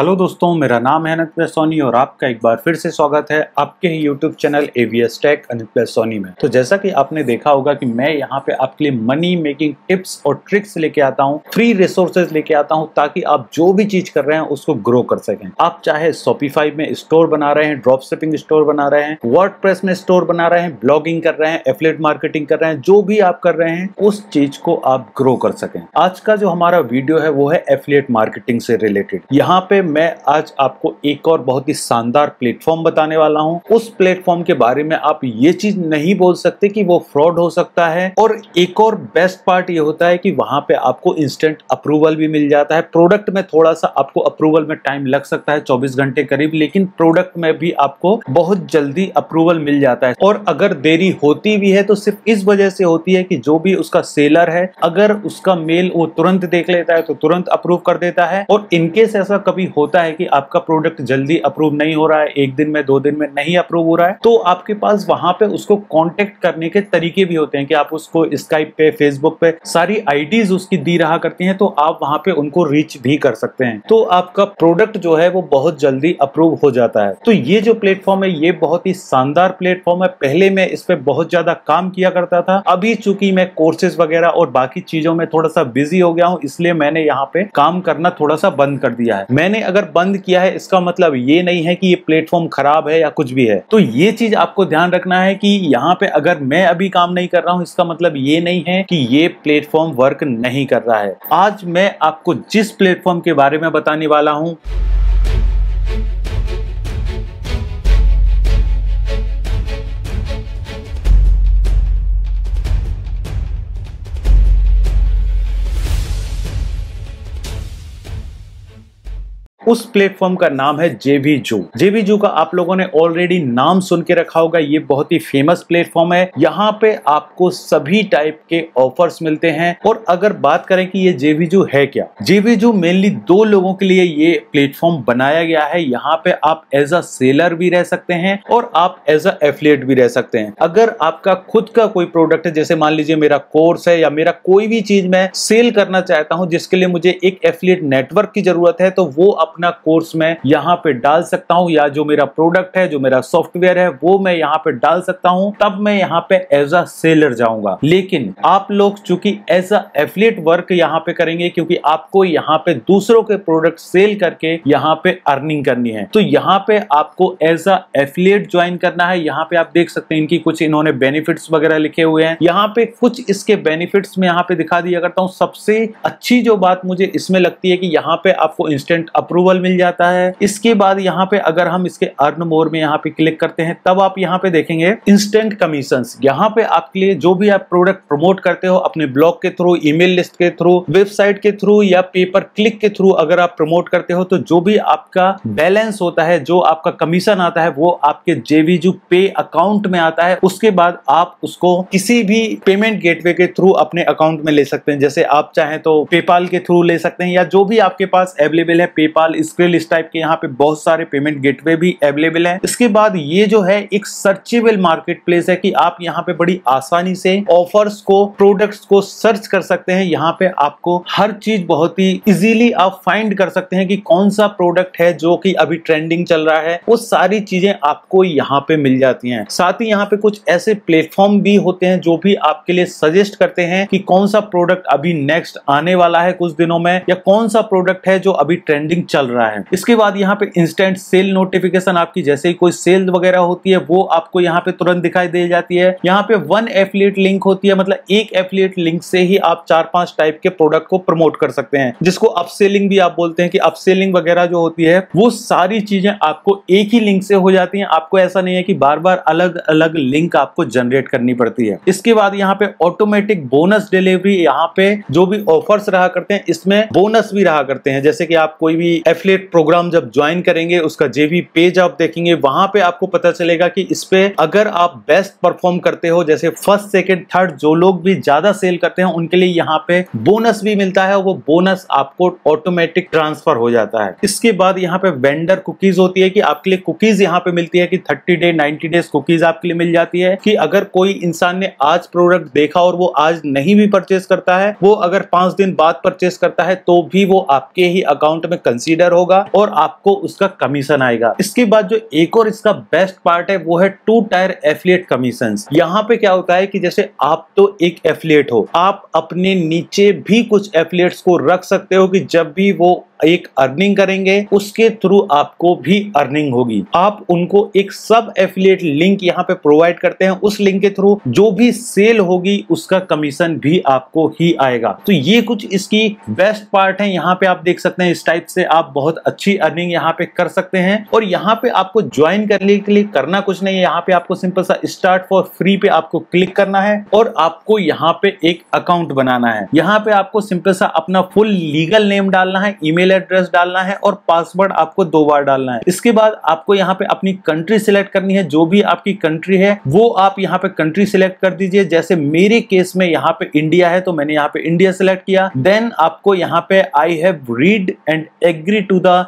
hello दोस्तों मेरा नाम है अनित सोनी और आपका एक बार फिर से स्वागत है आपके ही YouTube channel AVS tech Anit Soni में तो जैसा कि आपने देखा होगा कि मैं यहाँ पे आपके लिए मनी मेकिंग टिप्स और ट्रिक्स लेके आता हूँ फ्री रिसोर्सेज लेके आता हूँ ताकि आप जो भी चीज कर रहे हैं उसको ग्रो कर सकें आप चाहे शॉपिफाई में स्टोर बना रहे हैं ड्रॉप स्टोर बना रहे हैं वर्ड में स्टोर बना रहे हैं ब्लॉगिंग कर रहे हैं एफलेट मार्केटिंग कर रहे हैं जो भी आप कर रहे हैं उस चीज को आप ग्रो कर सकें आज का जो हमारा वीडियो है वो है एफलेट मार्केटिंग से रिलेटेड यहाँ पे मैं आज आपको एक और बहुत ही शानदार प्लेटफॉर्म बताने वाला हूँ उस प्लेटफॉर्म के बारे में आप ये चीज नहीं बोल सकते कि वो फ्रॉड हो सकता है और एक और बेस्ट पार्ट ये होता है कि वहां पे आपको इंस्टेंट अप्रूवल भी मिल जाता है प्रोडक्ट में थोड़ा सा आपको अप्रूवल में टाइम लग सकता है चौबीस घंटे करीब लेकिन प्रोडक्ट में भी आपको बहुत जल्दी अप्रूवल मिल जाता है और अगर देरी होती भी है तो सिर्फ इस वजह से होती है कि जो भी उसका सेलर है अगर उसका मेल वो तुरंत देख लेता है तो तुरंत अप्रूव कर देता है और इनकेस ऐसा कभी होता है कि आपका प्रोडक्ट जल्दी अप्रूव नहीं हो रहा है एक दिन में दो दिन में नहीं अप्रूव हो रहा है तो आपके पास वहां पे उसको कॉन्टेक्ट करने के तरीके भी होते हैं कि आप उसको स्काइप पे फेसबुक पे सारी आईडीज उसकी दी रहा करती हैं तो आप वहां पे उनको रीच भी कर सकते हैं तो आपका प्रोडक्ट जो है वो बहुत जल्दी अप्रूव हो जाता है तो ये जो प्लेटफॉर्म है ये बहुत ही शानदार प्लेटफॉर्म है पहले मैं इस पर बहुत ज्यादा काम किया करता था अभी चूंकि मैं कोर्सेज वगैरह और बाकी चीजों में थोड़ा सा बिजी हो गया हूँ इसलिए मैंने यहाँ पे काम करना थोड़ा सा बंद कर दिया है मैंने मैंने अगर बंद किया है इसका मतलब ये नहीं है कि ये प्लेटफॉर्म खराब है या कुछ भी है तो ये चीज आपको ध्यान रखना है कि यहाँ पे अगर मैं अभी काम नहीं कर रहा हूँ इसका मतलब ये नहीं है कि ये प्लेटफॉर्म वर्क नहीं कर रहा है आज मैं आपको जिस प्लेटफॉर्म के बारे में बताने वाला हूँ उस प्लेटफॉर्म का नाम है जेवी जू जेवी जू का आप लोगों ने ऑलरेडी नाम सुन के रखा होगा ये बहुत ही फेमस प्लेटफॉर्म है यहाँ पे आपको सभी टाइप के ऑफर्स मिलते हैं और अगर बात करें कि ये जेबी जू है क्या जेबी जू मेनली दो लोगों के लिए ये प्लेटफॉर्म बनाया गया है यहाँ पे आप एज अ सेलर भी रह सकते हैं और आप एज अ एफिलियट भी रह सकते हैं अगर आपका खुद का कोई प्रोडक्ट है जैसे मान लीजिए मेरा कोर्स है या मेरा कोई भी चीज मैं सेल करना चाहता हूँ जिसके लिए मुझे एक एफिलियट नेटवर्क की जरूरत है तो वो अपने अपना कोर्स मैं यहाँ पे डाल सकता हूँ या जो मेरा प्रोडक्ट है जो मेरा सॉफ्टवेयर है वो मैं यहाँ पे डाल सकता हूँ तब मैं यहाँ पे एज अ सेलर जाऊंगा लेकिन आप लोग चूंकि एज अ वर्क यहाँ पे करेंगे क्योंकि आपको यहाँ पे दूसरों के प्रोडक्ट सेल करके यहाँ पे अर्निंग करनी है तो यहाँ पे आपको एज अ एफिलेट ज्वाइन करना है यहाँ पे आप देख सकते हैं इनकी कुछ इन्होंने बेनिफिट्स वगैरह लिखे हुए हैं यहाँ पे कुछ इसके बेनिफिट्स में यहाँ पे दिखा दिया करता हूँ सबसे अच्छी जो बात मुझे इसमें लगती है कि यहाँ पे आपको इंस्टेंट अप्रूवल अप्रूवल मिल जाता है इसके बाद यहाँ पे अगर हम इसके अर्न मोर में यहाँ पे क्लिक करते हैं तब आप यहाँ पे देखेंगे इंस्टेंट कमीशन यहाँ पे आपके लिए जो भी आप प्रोडक्ट प्रमोट करते हो अपने ब्लॉग के थ्रू ईमेल लिस्ट के थ्रू वेबसाइट के थ्रू या पेपर क्लिक के थ्रू अगर आप प्रमोट करते हो तो जो भी आपका बैलेंस होता है जो आपका कमीशन आता है वो आपके जेवीजू पे अकाउंट में आता है उसके बाद आप उसको किसी भी पेमेंट गेटवे के थ्रू अपने अकाउंट में ले सकते हैं जैसे आप चाहें तो पेपाल के थ्रू ले सकते हैं या जो भी आपके पास अवेलेबल है पेपाल स्क्रिल इस टाइप के यहाँ पे बहुत सारे पेमेंट गेटवे भी अवेलेबल है इसके बाद ये जो है एक सर्चेबल मार्केट प्लेस है कि आप यहाँ पे बड़ी आसानी से ऑफर्स को प्रोडक्ट्स को सर्च कर सकते हैं यहाँ पे आपको हर चीज बहुत ही इजीली आप फाइंड कर सकते हैं कि कौन सा प्रोडक्ट है जो की अभी ट्रेंडिंग चल रहा है वो सारी चीजें आपको यहाँ पे मिल जाती है साथ ही यहाँ पे कुछ ऐसे प्लेटफॉर्म भी होते हैं जो भी आपके लिए सजेस्ट करते हैं कि कौन सा प्रोडक्ट अभी नेक्स्ट आने वाला है कुछ दिनों में या कौन सा प्रोडक्ट है जो अभी ट्रेंडिंग चल चल रहा है इसके बाद यहाँ पे इंस्टेंट सेल नोटिफिकेशन आपकी जैसे ही कोई सेल वगैरह होती है वो आपको यहाँ पे तुरंत दिखाई दे जाती है यहाँ पे वन एफिलिएट लिंक होती है मतलब एक एफिलिएट लिंक से ही आप चार पांच टाइप के प्रोडक्ट को प्रमोट कर सकते हैं जिसको अपसेलिंग भी आप बोलते हैं कि अपसेलिंग वगैरह जो होती है वो सारी चीजें आपको एक ही लिंक से हो जाती है आपको ऐसा नहीं है कि बार बार अलग अलग लिंक आपको जनरेट करनी पड़ती है इसके बाद यहाँ पे ऑटोमेटिक बोनस डिलीवरी यहाँ पे जो भी ऑफर्स रहा करते हैं इसमें बोनस भी रहा करते हैं जैसे कि आप कोई भी एफिलेट प्रोग्राम जब ज्वाइन करेंगे उसका भी पेज आप देखेंगे वहां पे आपको पता चलेगा कि इस पे अगर आप बेस्ट परफॉर्म करते हो जैसे फर्स्ट सेकेंड थर्ड जो लोग भी ज्यादा सेल करते हैं उनके लिए यहाँ पे बोनस भी मिलता है वो बोनस आपको ऑटोमेटिक ट्रांसफर हो जाता है इसके बाद यहाँ पे वेंडर कुकीज होती है कि आपके लिए कुकीज यहाँ पे मिलती है कि thirty day ninety days cookies आपके लिए मिल जाती है कि अगर कोई इंसान ने आज प्रोडक्ट देखा और वो आज नहीं भी परचेस करता है वो अगर पांच दिन बाद परचेस करता है तो भी वो आपके ही अकाउंट में कंसिडर शेयर होगा और आपको उसका कमीशन आएगा इसके बाद जो एक और इसका बेस्ट पार्ट है वो है टू टायर एफिलियट कमीशन यहाँ पे क्या होता है कि जैसे आप तो एक एफिलियट हो आप अपने नीचे भी कुछ एफिलिएट्स को रख सकते हो कि जब भी वो एक अर्निंग करेंगे उसके थ्रू आपको भी अर्निंग होगी आप उनको एक सब एफिलियट लिंक यहाँ पे प्रोवाइड करते हैं उस लिंक के थ्रू जो भी सेल होगी उसका कमीशन भी आपको ही आएगा तो ये कुछ इसकी बेस्ट पार्ट है यहाँ पे आप देख सकते हैं इस टाइप से आप बहुत अच्छी अर्निंग यहाँ पे कर सकते हैं और यहाँ पे आपको ज्वाइन करने के लिए करना कुछ नहीं है यहाँ पे आपको सिंपल सा स्टार्ट फॉर फ्री पे आपको क्लिक करना है और आपको यहाँ पे एक अकाउंट बनाना है यहाँ पे आपको सिंपल सा अपना फुल लीगल नेम डालना है ईमेल ईमेल एड्रेस डालना है और पासवर्ड आपको दो बार डालना है इसके बाद आपको यहाँ पे अपनी कंट्री सिलेक्ट करनी है जो भी आपकी कंट्री है वो आप यहाँ पे कंट्री सिलेक्ट कर दीजिए जैसे मेरे केस में यहाँ पे इंडिया है तो मैंने यहाँ पे इंडिया सिलेक्ट किया देन आपको यहाँ पे I have read and agree to the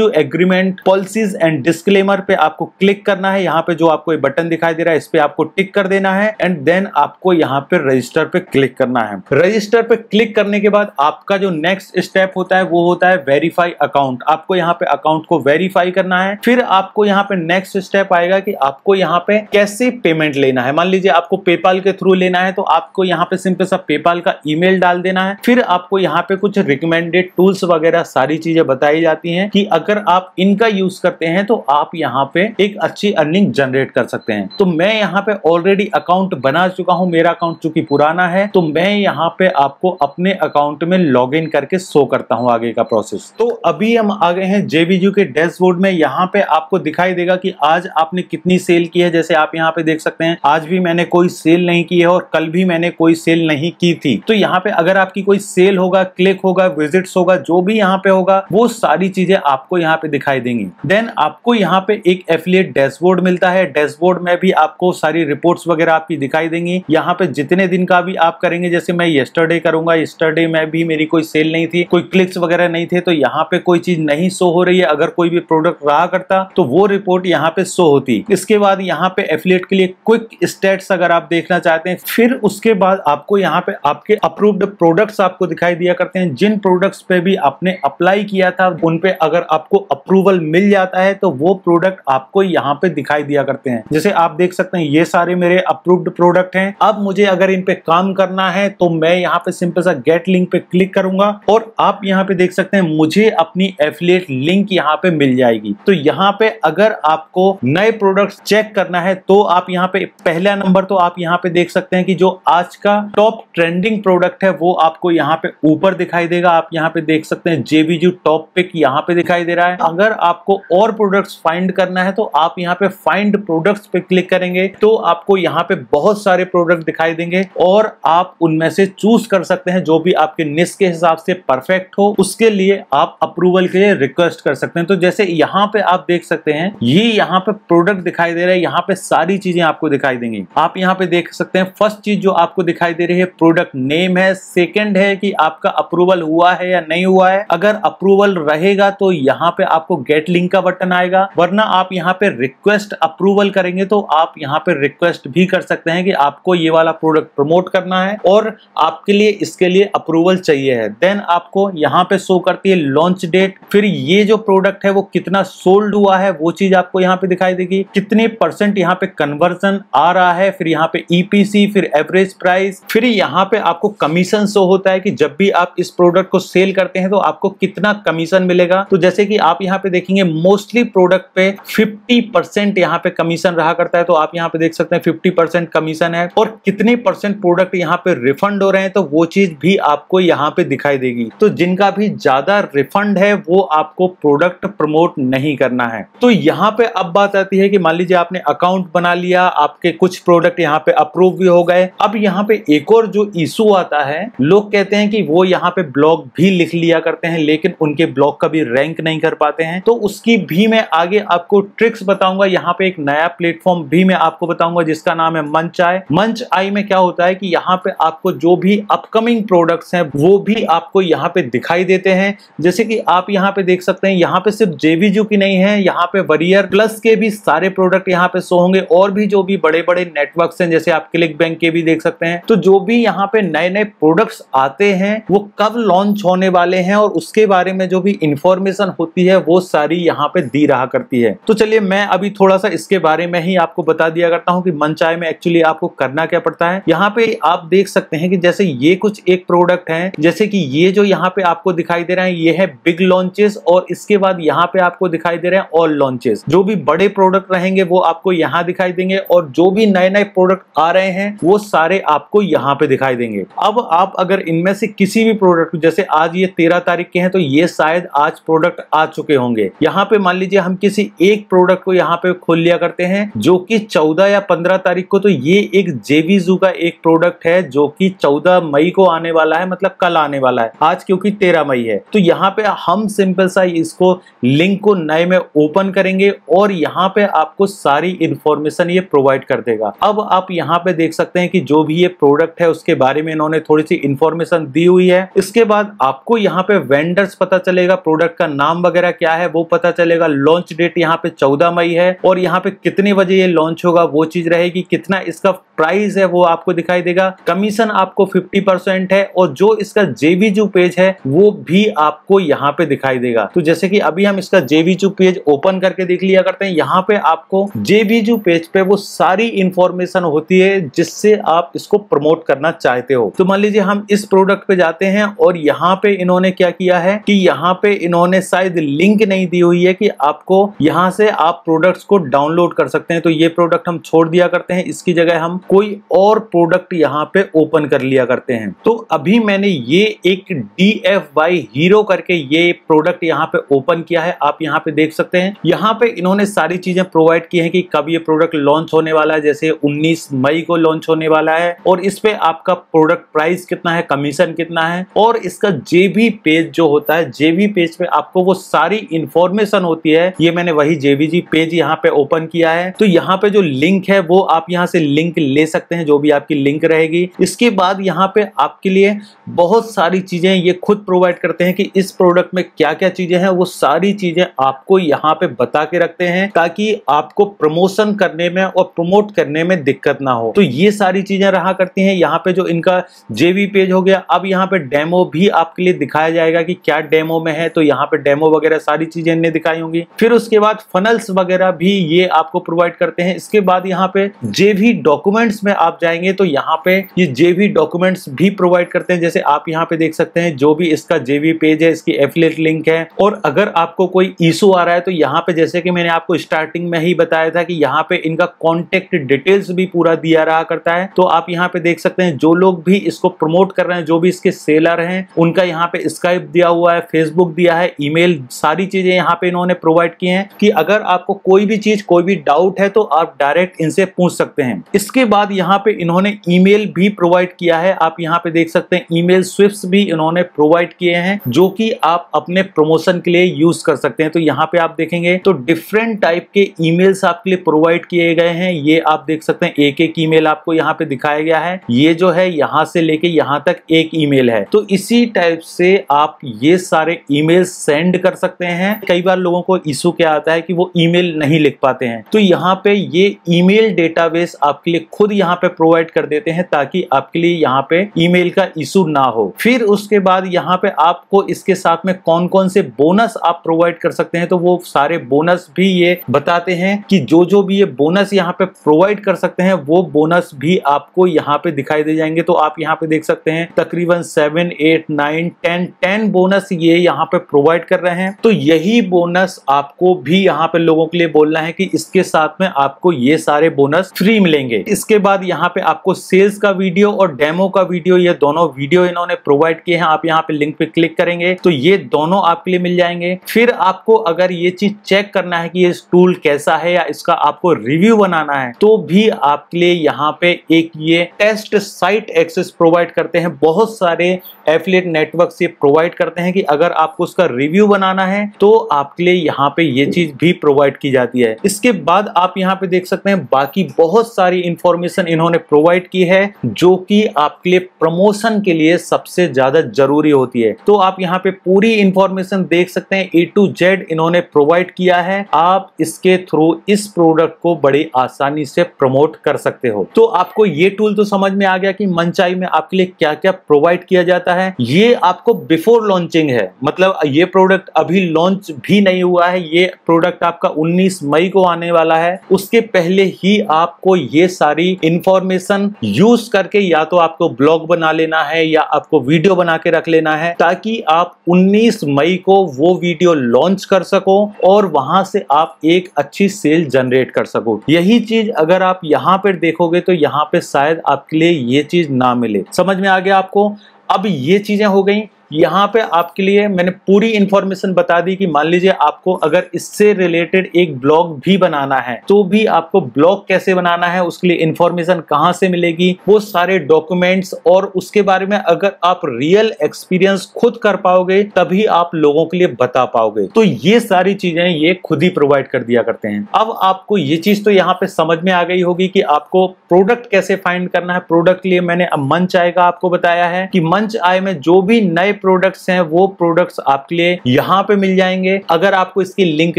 जो एग्रीमेंट पॉलिसीज एंड डिस्कलेमर पे आपको क्लिक करना है यहाँ पे जो आपको बटन दिखाई दे रहा है इस पे आपको टिक कर देना है एंड देन आपको यहाँ पे रजिस्टर पे क्लिक करना है रजिस्टर पे क्लिक करने के बाद आपका जो नेक्स्ट स्टेप होता है वो होता है है वेरीफाई अकाउंट आपको यहाँ पे अकाउंट को वेरीफाई करना है फिर आपको यहाँ पे नेक्स्ट स्टेप आएगा कि आपको यहाँ पे कैसे पेमेंट लेना है मान लीजिए आपको पेपाल के थ्रू लेना है तो आपको यहाँ पे सिंपल सा पेपाल का ईमेल डाल देना है फिर आपको यहाँ पे कुछ रिकमेंडेड टूल्स वगैरह सारी चीजें बताई जाती है कि अगर आप इनका यूज करते हैं तो आप यहाँ पे एक अच्छी अर्निंग जनरेट कर सकते हैं तो मैं यहाँ पे ऑलरेडी अकाउंट बना चुका हूँ मेरा अकाउंट चूंकि पुराना है तो मैं यहाँ पे आपको अपने अकाउंट में लॉग करके शो करता हूँ आगे का प्रोसेस प्रोसेस तो अभी हम आ गए हैं जेबीयू के डैशबोर्ड में यहाँ पे आपको दिखाई देगा कि आज आपने कितनी सेल की है जैसे आप यहाँ पे देख सकते हैं आज भी मैंने कोई सेल नहीं की है और कल भी मैंने कोई सेल नहीं की थी तो यहाँ पे अगर आपकी कोई सेल होगा क्लिक होगा विजिट होगा जो भी यहाँ पे होगा वो सारी चीजें आपको यहाँ पे दिखाई देंगी देन आपको यहाँ पे एक एफिलियट डैशबोर्ड मिलता है डैशबोर्ड में भी आपको सारी रिपोर्ट वगैरह आपकी दिखाई देंगी यहाँ पे जितने दिन का भी आप करेंगे जैसे मैं येस्टरडे करूंगा येस्टरडे में भी मेरी कोई सेल नहीं थी कोई क्लिक्स वगैरह नहीं थे तो यहाँ पे कोई चीज नहीं शो हो रही है अगर कोई भी प्रोडक्ट रहा करता तो वो रिपोर्ट यहाँ पे शो होती इसके बाद यहाँ पे एफिलेट के लिए क्विक स्टेट अगर आप देखना चाहते हैं फिर उसके बाद आपको यहाँ पे आपके अप्रूव्ड प्रोडक्ट्स आपको दिखाई दिया करते हैं जिन प्रोडक्ट्स पे भी आपने अप्लाई किया था उन पे अगर आपको अप्रूवल मिल जाता है तो वो प्रोडक्ट आपको यहाँ पे दिखाई दिया करते हैं जैसे आप देख सकते हैं ये सारे मेरे अप्रूव्ड प्रोडक्ट हैं अब मुझे अगर इन पे काम करना है तो मैं यहाँ पे सिंपल सा गेट लिंक पे क्लिक करूंगा और आप यहाँ पे देख सकते हैं में मुझे अपनी एफिलियट लिंक यहाँ पे मिल जाएगी तो यहाँ पे अगर आपको नए प्रोडक्ट चेक करना है तो आप यहाँ पे पहला नंबर तो आप यहाँ पे देख सकते हैं कि जो आज का टॉप ट्रेंडिंग प्रोडक्ट है वो आपको यहाँ पे ऊपर दिखाई देगा आप यहाँ पे देख सकते हैं जेबीजू टॉप पिक यहाँ पे दिखाई दे रहा है अगर आपको और प्रोडक्ट फाइंड करना है तो आप यहाँ पे फाइंड प्रोडक्ट पे क्लिक करेंगे तो आपको यहाँ पे बहुत सारे प्रोडक्ट दिखाई देंगे और आप उनमें से चूज कर सकते हैं जो भी आपके निस्क के हिसाब से परफेक्ट हो उसके लिए लिए आप अप्रूवल के लिए रिक्वेस्ट कर सकते हैं तो जैसे यहाँ पे आप देख सकते हैं ये यहाँ पे प्रोडक्ट दिखाई दे रहा है यहाँ पे सारी चीजें आपको दिखाई देंगी आप यहाँ पे देख सकते हैं फर्स्ट चीज जो आपको दिखाई दे रही है प्रोडक्ट नेम है सेकेंड है कि आपका अप्रूवल हुआ है या नहीं हुआ है अगर अप्रूवल रहेगा तो यहाँ पे आपको गेट लिंक का बटन आएगा वरना आप यहाँ पे रिक्वेस्ट अप्रूवल करेंगे तो आप यहाँ पे रिक्वेस्ट भी कर सकते हैं कि आपको ये वाला प्रोडक्ट प्रमोट करना है और आपके लिए इसके लिए अप्रूवल चाहिए है देन आपको यहाँ पे शो कर करती है लॉन्च डेट फिर ये जो प्रोडक्ट है वो कितना सोल्ड हुआ है वो चीज आपको यहाँ पे दिखाई देगी कितने परसेंट यहाँ पे कन्वर्जन आ रहा है फिर यहाँ पे ईपीसी e फिर एवरेज प्राइस फिर यहाँ पे आपको कमीशन शो होता है कि जब भी आप इस प्रोडक्ट को सेल करते हैं तो आपको कितना कमीशन मिलेगा तो जैसे कि आप यहाँ पे देखेंगे मोस्टली प्रोडक्ट पे फिफ्टी परसेंट यहाँ पे कमीशन रहा करता है तो आप यहाँ पे देख सकते हैं फिफ्टी परसेंट कमीशन है और कितने परसेंट प्रोडक्ट यहाँ पे रिफंड हो रहे हैं तो वो चीज भी आपको यहाँ पे दिखाई देगी तो जिनका भी ज्यादा ज्यादा रिफंड है वो आपको प्रोडक्ट प्रमोट नहीं करना है तो यहाँ पे अब बात आती है कि मान लीजिए आपने अकाउंट बना लिया आपके कुछ प्रोडक्ट यहाँ पे अप्रूव भी हो गए अब यहाँ पे एक और जो इशू आता है लोग कहते हैं कि वो यहाँ पे ब्लॉग भी लिख लिया करते हैं लेकिन उनके ब्लॉग का भी रैंक नहीं कर पाते हैं तो उसकी भी मैं आगे आपको ट्रिक्स बताऊंगा यहाँ पे एक नया प्लेटफॉर्म भी मैं आपको बताऊंगा जिसका नाम है मंच आय मंच आई में क्या होता है कि यहाँ पे आपको जो भी अपकमिंग प्रोडक्ट्स हैं वो भी आपको यहाँ पे दिखाई देते हैं हैं जैसे कि आप यहाँ पे देख सकते हैं यहाँ पे सिर्फ जेवीजू की नहीं है यहाँ पे वरियर प्लस के भी सारे प्रोडक्ट यहाँ पे सो होंगे और भी जो भी बड़े बड़े नेटवर्क हैं जैसे आप क्लिक बैंक के भी देख सकते हैं तो जो भी यहाँ पे नए नए प्रोडक्ट आते हैं वो कब लॉन्च होने वाले हैं और उसके बारे में जो भी इंफॉर्मेशन होती है वो सारी यहाँ पे दी रहा करती है तो चलिए मैं अभी थोड़ा सा इसके बारे में ही आपको बता दिया करता हूँ कि मनचाय में एक्चुअली आपको करना क्या पड़ता है यहाँ पे आप देख सकते हैं कि जैसे ये कुछ एक प्रोडक्ट है जैसे कि ये जो यहाँ पे आपको दिखाई दे रहा है रहे हैं ये है बिग लॉन्चेस और इसके बाद यहाँ पे आपको दिखाई दे रहे हैं ऑल लॉन्चेस जो भी बड़े प्रोडक्ट रहेंगे वो आपको यहाँ दिखाई देंगे और जो भी नए नए प्रोडक्ट आ रहे हैं वो सारे आपको यहाँ पे दिखाई देंगे अब आप अगर इनमें से किसी भी प्रोडक्ट जैसे आज ये तेरह तारीख के हैं तो ये शायद आज प्रोडक्ट आ चुके होंगे यहाँ पे मान लीजिए हम किसी एक प्रोडक्ट को यहाँ पे खोल लिया करते हैं जो कि चौदह या पंद्रह तारीख को तो ये एक जेवीजू का एक प्रोडक्ट है जो कि चौदह मई को आने वाला है मतलब कल आने वाला है आज क्योंकि तेरह मई है तो यहाँ पे हम सिंपल सा इसको लिंक को नए में ओपन करेंगे और यहाँ पे आपको सारी इंफॉर्मेशन ये प्रोवाइड कर देगा अब आप यहाँ पे देख सकते हैं कि जो भी ये प्रोडक्ट है उसके बारे में इन्होंने थोड़ी सी इन्फॉर्मेशन दी हुई है इसके बाद आपको यहाँ पे वेंडर्स पता चलेगा प्रोडक्ट का नाम वगैरह क्या है वो पता चलेगा लॉन्च डेट यहाँ पे चौदह मई है और यहाँ पे कितने बजे ये लॉन्च होगा वो चीज रहेगी कितना इसका प्राइस है वो आपको दिखाई देगा कमीशन आपको 50 परसेंट है और जो इसका जेबीजू पेज है वो भी आपको यहाँ पे दिखाई देगा तो जैसे कि अभी हम इसका जेवीजू पेज ओपन करके देख लिया करते हैं यहाँ पे आपको जेवीजू पेज पे वो सारी इंफॉर्मेशन होती है जिससे आप इसको प्रमोट करना चाहते हो तो मान लीजिए हम इस प्रोडक्ट पे जाते हैं और यहाँ पे इन्होंने क्या किया है कि यहाँ पे इन्होंने शायद लिंक नहीं दी हुई है कि आपको यहाँ से आप प्रोडक्ट्स को डाउनलोड कर सकते हैं तो ये प्रोडक्ट हम छोड़ दिया करते हैं इसकी जगह हम कोई और प्रोडक्ट यहाँ पे ओपन कर लिया करते हैं तो अभी मैंने ये एक डी एफ वाई हीरो करके ये प्रोडक्ट यहाँ पे ओपन किया है आप यहाँ पे देख सकते हैं यहाँ पे इन्होंने सारी चीजें प्रोवाइड की हैं कि कब ये प्रोडक्ट लॉन्च होने वाला है जैसे 19 मई को लॉन्च होने वाला है और इस पे आपका प्रोडक्ट प्राइस कितना है कमीशन कितना है और इसका जेबी पेज जो होता है जेबी पेज पे आपको वो सारी इंफॉर्मेशन होती है ये मैंने वही जेबीजी पेज यहाँ पे ओपन किया है तो यहाँ पे जो लिंक है वो आप यहाँ से लिंक ले सकते हैं जो भी आपकी लिंक रहेगी इसके बाद यहाँ पे आपके लिए बहुत सारी चीजें ये खुद प्रोवाइड करते हैं कि इस प्रोडक्ट में क्या क्या चीजें हैं वो सारी चीजें आपको यहाँ पे बता के रखते हैं ताकि आपको प्रमोशन करने में और प्रमोट करने में दिक्कत ना हो तो ये सारी चीजें रहा करती हैं यहाँ पे जो इनका जेवी पेज हो गया अब यहाँ पे डेमो भी आपके लिए दिखाया जाएगा कि क्या डेमो में है तो यहाँ पे डेमो वगैरह सारी चीजें इन्हें दिखाई होंगी फिर उसके बाद फनल्स वगैरह भी ये आपको प्रोवाइड करते हैं इसके बाद यहाँ पे जेवी डॉक्यूमेंट्स में आप जाएंगे तो यहाँ पे ये जेवी डॉक्यूमेंट्स भी प्रोवाइड करते हैं जैसे आप यहाँ पे देख सकते हैं जो भी इसका जेवी पेज है इसकी एफिलेट लिंक है और अगर आपको कोई इशू आ रहा है तो यहाँ पे जैसे कि मैंने आपको स्टार्टिंग में ही बताया था कि यहाँ पे इनका कॉन्टेक्ट डिटेल्स भी पूरा दिया रहा करता है तो आप यहाँ पे देख सकते हैं जो लोग भी इसको प्रमोट कर रहे हैं जो भी इसके सेलर हैं उनका यहाँ पे स्काइप दिया हुआ है फेसबुक दिया है ईमेल सारी चीजें यहाँ पे इन्होंने प्रोवाइड की हैं कि अगर आपको कोई भी चीज कोई भी डाउट है तो आप डायरेक्ट इनसे पूछ सकते हैं इसके बाद यहाँ पे इन्होंने ईमेल भी प्रोवाइड किया है आप यहाँ पे देख सकते हैं ईमेल स्विफ्ट भी इन्होंने प्रोवाइड किए हैं जो कि आप अपने प्रमोशन के लिए यूज कर सकते हैं तो यहाँ पे आप देखेंगे तो डिफरेंट टाइप के ईमेल्स आपके लिए प्रोवाइड किए गए हैं ये आप देख सकते हैं एक एक ईमेल आपको यहाँ पे दिखाया गया है ये जो है यहाँ से लेके यहाँ तक एक ईमेल है तो इसी टाइप से आप ये सारे ईमेल सेंड कर सकते हैं कई बार लोगों को इशू क्या आता है कि वो ईमेल नहीं लिख पाते हैं तो यहाँ पे ये ईमेल डेटाबेस आपके लिए खुद यहाँ पे प्रोवाइड कर देते हैं ताकि आपके लिए यहाँ पे ईमेल का इशू ना हो फिर उसके बाद यहाँ पे आपको इसके साथ में कौन कौन से बोनस आप प्रोवाइड कर सकते हैं तो वो सारे बोनस भी ये बताते हैं कि जो जो भी ये बोनस यहाँ पे प्रोवाइड कर सकते हैं वो बोनस भी आपको यहाँ पे दिखाई दे जाएंगे तो आप यहाँ पे देख सकते हैं तकरीबन seven eight nine ten ten bonus ये यहाँ पे प्रोवाइड कर रहे हैं तो यही बोनस आपको भी यहाँ पे लोगों के लिए बोलना है कि इसके साथ में आपको ये सारे बोनस फ्री मिलेंगे इसके बाद यहाँ पे आपको सेल्स का वीडियो और डेमो का वीडियो ये दोनों वीडियो इन्होंने प्रोवाइड किए हैं आप यहाँ पे लिंक पे क्लिक करें करेंगे तो ये दोनों आपके लिए मिल जाएंगे फिर आपको अगर ये चीज चेक करना है कि ये टूल कैसा है या इसका आपको रिव्यू बनाना है तो भी आपके लिए यहाँ पे एक ये टेस्ट साइट एक्सेस प्रोवाइड करते हैं बहुत सारे एफिलेट नेटवर्क से प्रोवाइड करते हैं कि अगर आपको उसका रिव्यू बनाना है तो आपके लिए यहाँ पे ये चीज भी प्रोवाइड की जाती है इसके बाद आप यहाँ पे देख सकते हैं बाकी बहुत सारी इंफॉर्मेशन इन्होंने प्रोवाइड की है जो कि आपके लिए प्रमोशन के लिए सबसे ज्यादा जरूरी होती है तो आप यहाँ पे पूरी इंफॉर्मेशन देख सकते हैं ए टू जेड इन्होंने प्रोवाइड किया है आप इसके थ्रू इस प्रोडक्ट को बड़ी आसानी से प्रमोट कर सकते हो तो आपको ये टूल तो समझ में आ गया कि मंचाई में आपके लिए क्या क्या प्रोवाइड किया जाता है ये आपको बिफोर लॉन्चिंग है मतलब ये प्रोडक्ट अभी लॉन्च भी नहीं हुआ है ये प्रोडक्ट आपका 19 मई को आने वाला है उसके पहले ही आपको ये सारी इंफॉर्मेशन यूज करके या तो आपको ब्लॉग बना लेना है या आपको वीडियो बना के रख लेना है ताकि आप 19 मई को वो वीडियो लॉन्च कर सको और वहां से आप एक अच्छी सेल जनरेट कर सको यही चीज अगर आप यहाँ पर देखोगे तो यहाँ पे शायद आपके लिए ये चीज ना मिले समझ में आ गया आपको अब ये चीजें हो गई यहाँ पे आपके लिए मैंने पूरी इंफॉर्मेशन बता दी कि मान लीजिए आपको अगर इससे रिलेटेड एक ब्लॉग भी बनाना है तो भी आपको ब्लॉग कैसे बनाना है उसके लिए इंफॉर्मेशन कहाँ से मिलेगी वो सारे डॉक्यूमेंट्स और उसके बारे में अगर आप रियल एक्सपीरियंस खुद कर पाओगे तभी आप लोगों के लिए बता पाओगे तो ये सारी चीजें ये खुद ही प्रोवाइड कर दिया करते हैं अब आपको ये चीज तो यहाँ पे समझ में आ गई होगी कि आपको प्रोडक्ट कैसे फाइंड करना है प्रोडक्ट के लिए मैंने मंच आएगा आपको बताया है कि मंच पंच आय में जो भी नए प्रोडक्ट्स हैं वो प्रोडक्ट्स आपके लिए यहाँ पे मिल जाएंगे अगर आपको इसकी लिंक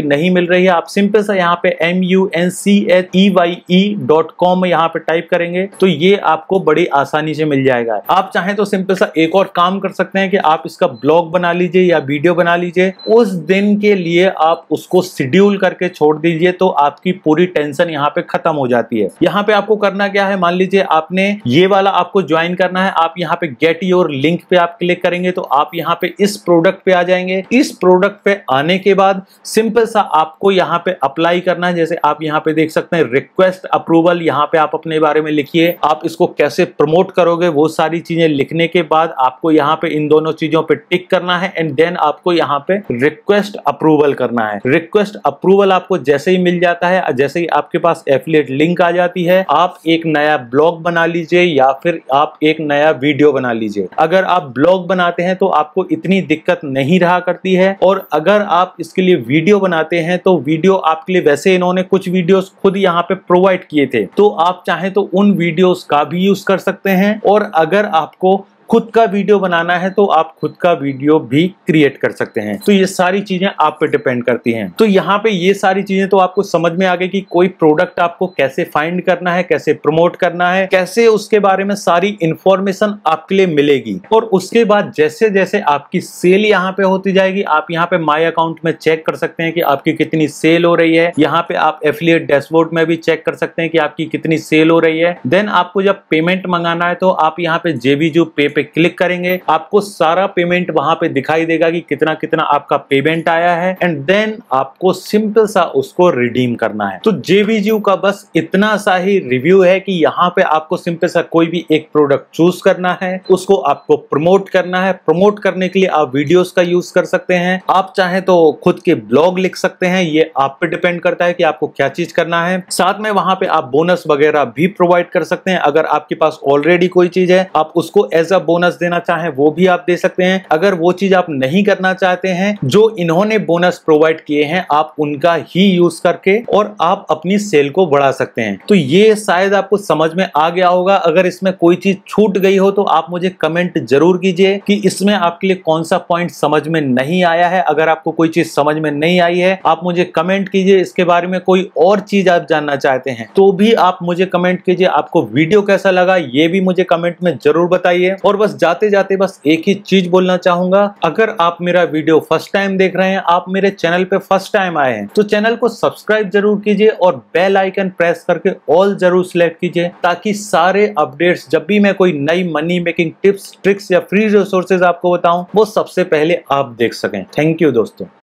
नहीं मिल रही है आप सिंपल सा यहाँ पे M U N C H E Y E dot com यहाँ पे टाइप करेंगे तो ये आपको बड़ी आसानी से मिल जाएगा आप चाहें तो सिंपल सा एक और काम कर सकते हैं कि आप इसका ब्लॉग बना लीजिए या वीडियो बना लीजिए उस दिन के लिए आप उसको शेड्यूल करके छोड़ दीजिए तो आपकी पूरी टेंशन यहाँ पे खत्म हो जाती है यहाँ पे आपको करना क्या है मान लीजिए आपने ये वाला आपको ज्वाइन करना है आप यहाँ पे गेट योर लिंक पे आप क्लिक करेंगे तो आप यहाँ पे इस प्रोडक्ट पे आ जाएंगे इस प्रोडक्ट पे आने के बाद सिंपल सा आपको यहाँ पे अप्लाई करना है जैसे आप यहाँ पे देख सकते हैं रिक्वेस्ट अप्रूवल यहाँ पे आप अपने बारे में लिखिए आप इसको कैसे प्रमोट करोगे वो सारी चीजें लिखने के बाद आपको यहाँ पे इन दोनों चीजों पे टिक करना है एंड देन आपको यहाँ पे रिक्वेस्ट अप्रूवल करना है रिक्वेस्ट अप्रूवल आपको जैसे ही मिल जाता है जैसे ही आपके पास एफिलेट लिंक आ जाती है आप एक नया ब्लॉग बना लीजिए या फिर आप एक नया वीडियो बना लीजिए अगर आप ब्लॉग बनाते हैं तो आपको इतनी दिक्कत नहीं रहा करती है और अगर आप इसके लिए वीडियो बनाते हैं तो वीडियो आपके लिए वैसे इन्होंने कुछ वीडियोस खुद यहाँ पे प्रोवाइड किए थे तो आप चाहे तो उन वीडियोस का भी यूज कर सकते हैं और अगर आपको खुद का वीडियो बनाना है तो आप खुद का वीडियो भी क्रिएट कर सकते हैं तो ये सारी चीजें आप पे डिपेंड करती हैं तो यहाँ पे ये सारी चीजें तो आपको समझ में आ गई कि कोई प्रोडक्ट आपको कैसे फाइंड करना है कैसे प्रमोट करना है कैसे उसके बारे में सारी इंफॉर्मेशन आपके लिए मिलेगी और उसके बाद जैसे जैसे आपकी सेल यहाँ पे होती जाएगी आप यहाँ पे माई अकाउंट में चेक कर सकते हैं कि आपकी कितनी सेल हो रही है यहाँ पे आप एफिलियट डैशबोर्ड में भी चेक कर सकते हैं कि आपकी कितनी सेल हो रही है देन आपको जब पेमेंट मंगाना है तो आप यहाँ पे जेबीजू पे पे पे क्लिक करेंगे आपको सारा पेमेंट वहां पे दिखाई देगा कि कितना कितना आपका पेमेंट आया है एंड देन आपको सिंपल सा उसको रिडीम करना है तो जेवीजीयू का बस इतना सा ही रिव्यू है कि यहाँ पे आपको सिंपल सा कोई भी एक प्रोडक्ट चूज करना है उसको आपको प्रमोट करना है प्रमोट करने के लिए आप वीडियोस का यूज कर सकते हैं आप चाहे तो खुद के ब्लॉग लिख सकते हैं ये आप पे डिपेंड करता है कि आपको क्या चीज करना है साथ में वहां पे आप बोनस वगैरह भी प्रोवाइड कर सकते हैं अगर आपके पास ऑलरेडी कोई चीज है आप उसको एज अ का बोनस देना चाहें वो भी आप दे सकते हैं अगर वो चीज आप नहीं करना चाहते हैं जो इन्होंने बोनस प्रोवाइड किए हैं आप उनका ही यूज करके और आप अपनी सेल को बढ़ा सकते हैं तो ये शायद आपको समझ में आ गया होगा अगर इसमें कोई चीज छूट गई हो तो आप मुझे कमेंट जरूर कीजिए कि इसमें आपके लिए कौन सा पॉइंट समझ में नहीं आया है अगर आपको कोई चीज समझ में नहीं आई है आप मुझे कमेंट कीजिए इसके बारे में कोई और चीज आप जानना चाहते हैं तो भी आप मुझे कमेंट कीजिए आपको वीडियो कैसा लगा ये भी मुझे कमेंट में जरूर बताइए और और बस जाते जाते बस एक ही चीज बोलना चाहूंगा अगर आप मेरा वीडियो फर्स्ट टाइम देख रहे हैं आप मेरे चैनल पे फर्स्ट टाइम आए हैं तो चैनल को सब्सक्राइब जरूर कीजिए और बेल आइकन प्रेस करके ऑल जरूर सिलेक्ट कीजिए ताकि सारे अपडेट्स जब भी मैं कोई नई मनी मेकिंग टिप्स ट्रिक्स या फ्री रिसोर्सेज आपको बताऊं वो सबसे पहले आप देख सकें थैंक यू दोस्तों